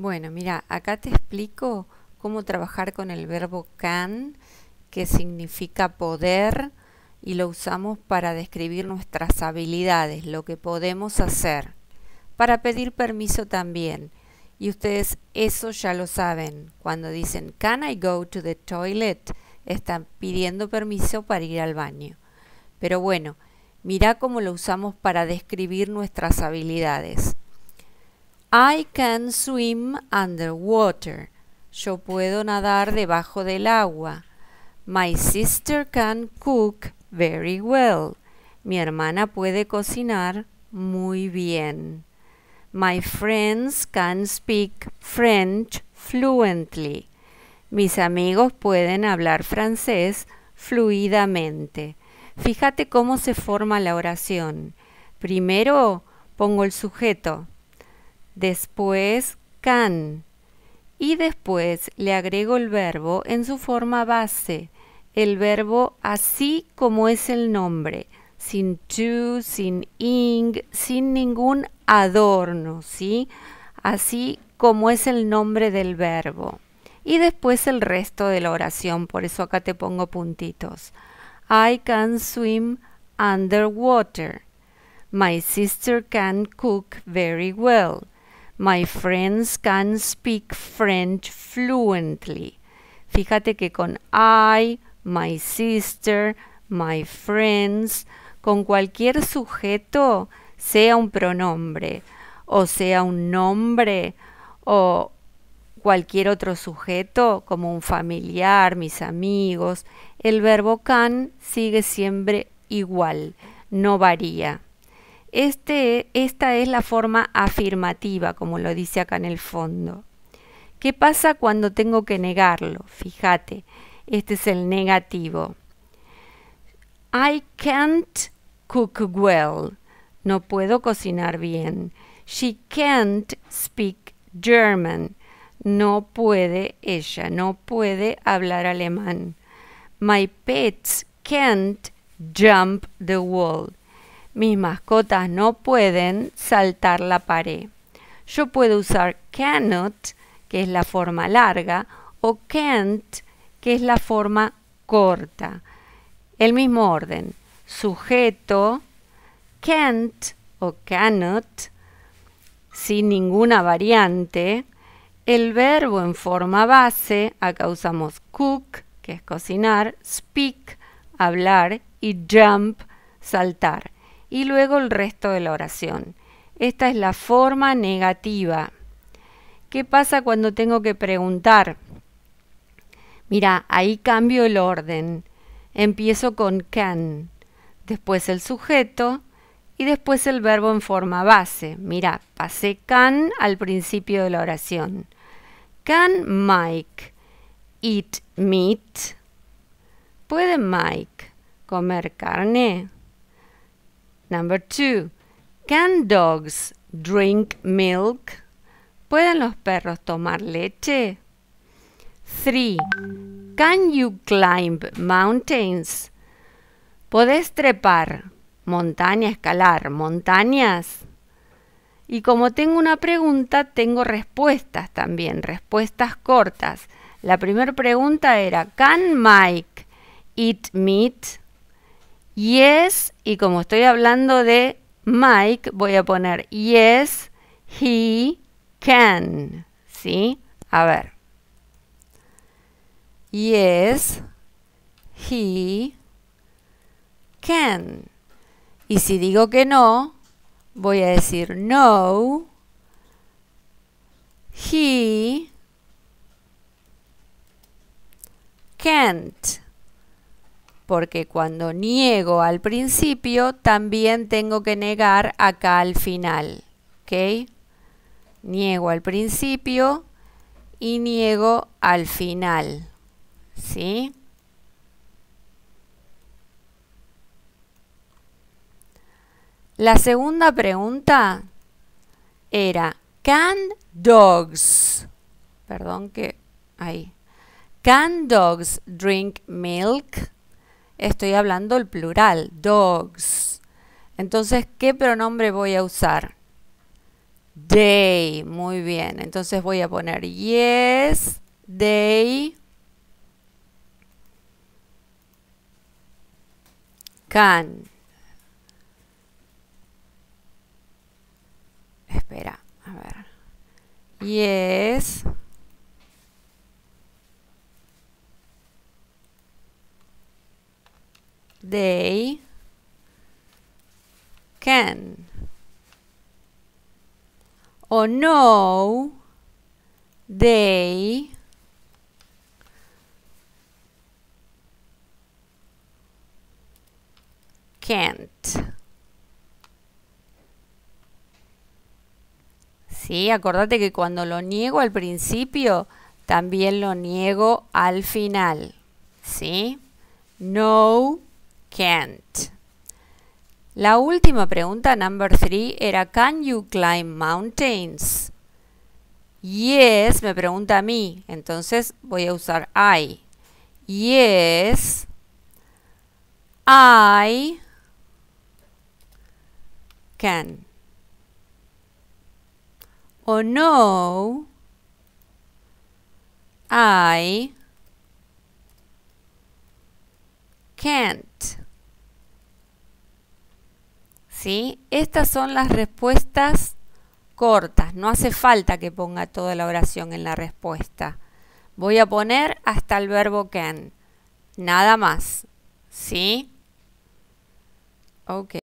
Bueno, mira, acá te explico cómo trabajar con el verbo can, que significa poder, y lo usamos para describir nuestras habilidades, lo que podemos hacer, para pedir permiso también. Y ustedes eso ya lo saben. Cuando dicen, can I go to the toilet? Están pidiendo permiso para ir al baño. Pero bueno, mira cómo lo usamos para describir nuestras habilidades. I can swim underwater. Yo puedo nadar debajo del agua. My sister can cook very well. Mi hermana puede cocinar muy bien. My friends can speak French fluently. Mis amigos pueden hablar francés fluidamente. Fíjate cómo se forma la oración. Primero pongo el sujeto, después can y después le agrego el verbo en su forma base, el verbo así como es el nombre, sin to, sin ing, sin ningún adorno, ¿sí? Así como es el nombre del verbo. Y después el resto de la oración, por eso acá te pongo puntitos. I can swim underwater. My sister can cook very well. My friends can speak French fluently. Fíjate que con I, my sister, my friends, con cualquier sujeto, sea un pronombre o sea un nombre o cualquier otro sujeto como un familiar, mis amigos, el verbo can sigue siempre igual, no varía. Este, esta es la forma afirmativa, como lo dice acá en el fondo. ¿Qué pasa cuando tengo que negarlo? Fíjate, este es el negativo. I can't cook well. No puedo cocinar bien. She can't speak German. No puede ella, no puede hablar alemán. My pets can't jump the wall. Mis mascotas no pueden saltar la pared. Yo puedo usar cannot, que es la forma larga, o can't, que es la forma corta. El mismo orden. Sujeto, can't o cannot, sin ninguna variante. El verbo en forma base, acá usamos cook, que es cocinar, speak, hablar, y jump, saltar y luego el resto de la oración. Esta es la forma negativa. ¿Qué pasa cuando tengo que preguntar? Mira, ahí cambio el orden. Empiezo con can, después el sujeto y después el verbo en forma base. Mira, pasé can al principio de la oración. Can Mike eat meat? ¿Puede Mike comer carne? Number two, can dogs drink milk? ¿Pueden los perros tomar leche? 3. Can you climb mountains? ¿Podés trepar montaña, escalar montañas? Y como tengo una pregunta, tengo respuestas también, respuestas cortas. La primera pregunta era, ¿Can Mike eat meat? Yes, y como estoy hablando de Mike, voy a poner yes, he can. ¿Sí? A ver. Yes, he can. Y si digo que no, voy a decir no, he can't porque cuando niego al principio, también tengo que negar acá al final. ¿Ok? Niego al principio y niego al final. ¿Sí? La segunda pregunta era, ¿can dogs? Perdón que ahí. ¿Can dogs drink milk? estoy hablando el plural, dogs. Entonces, ¿qué pronombre voy a usar? They, muy bien. Entonces voy a poner yes, they can. Espera, a ver. Yes. they can. O no, they can't. Sí, acordate que cuando lo niego al principio, también lo niego al final. ¿Sí? No, can't. La última pregunta, number three, era can you climb mountains? Yes, me pregunta a mí, entonces voy a usar I. Yes, I can. O oh, no, I can't. ¿Sí? Estas son las respuestas cortas. No hace falta que ponga toda la oración en la respuesta. Voy a poner hasta el verbo can. Nada más. ¿Sí? Ok.